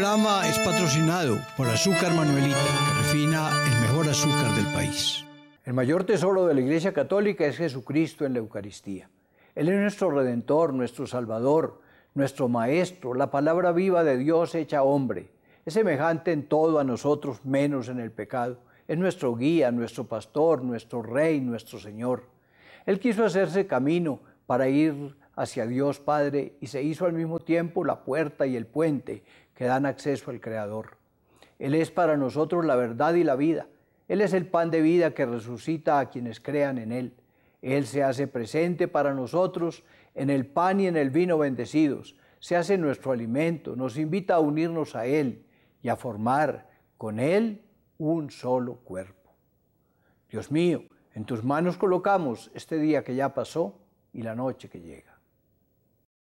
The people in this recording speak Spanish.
El programa es patrocinado por Azúcar Manuelita, que refina el mejor azúcar del país. El mayor tesoro de la Iglesia Católica es Jesucristo en la Eucaristía. Él es nuestro Redentor, nuestro Salvador, nuestro Maestro, la palabra viva de Dios hecha hombre. Es semejante en todo a nosotros, menos en el pecado. Es nuestro guía, nuestro pastor, nuestro Rey, nuestro Señor. Él quiso hacerse camino para ir hacia Dios Padre y se hizo al mismo tiempo la puerta y el puente que dan acceso al Creador. Él es para nosotros la verdad y la vida. Él es el pan de vida que resucita a quienes crean en Él. Él se hace presente para nosotros en el pan y en el vino bendecidos. Se hace nuestro alimento, nos invita a unirnos a Él y a formar con Él un solo cuerpo. Dios mío, en tus manos colocamos este día que ya pasó y la noche que llega.